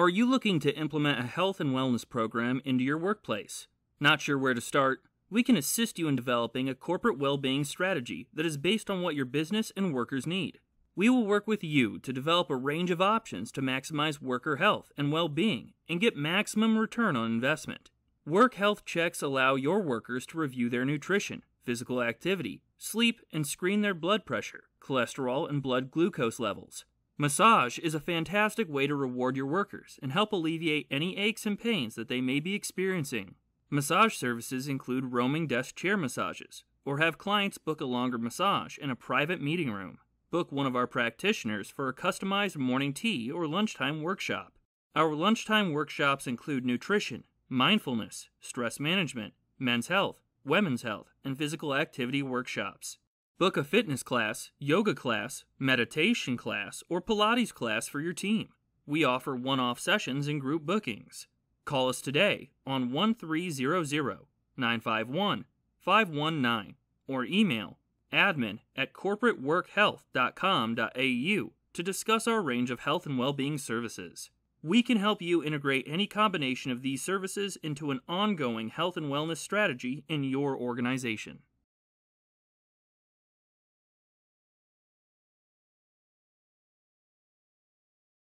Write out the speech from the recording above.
Are you looking to implement a health and wellness program into your workplace? Not sure where to start? We can assist you in developing a corporate well being strategy that is based on what your business and workers need. We will work with you to develop a range of options to maximize worker health and well being and get maximum return on investment. Work health checks allow your workers to review their nutrition, physical activity, sleep, and screen their blood pressure, cholesterol, and blood glucose levels. Massage is a fantastic way to reward your workers and help alleviate any aches and pains that they may be experiencing. Massage services include roaming desk chair massages, or have clients book a longer massage in a private meeting room. Book one of our practitioners for a customized morning tea or lunchtime workshop. Our lunchtime workshops include nutrition, mindfulness, stress management, men's health, women's health, and physical activity workshops. Book a fitness class, yoga class, meditation class, or Pilates class for your team. We offer one off sessions and group bookings. Call us today on 1300 951 519 or email admin at corporateworkhealth.com.au to discuss our range of health and well being services. We can help you integrate any combination of these services into an ongoing health and wellness strategy in your organization.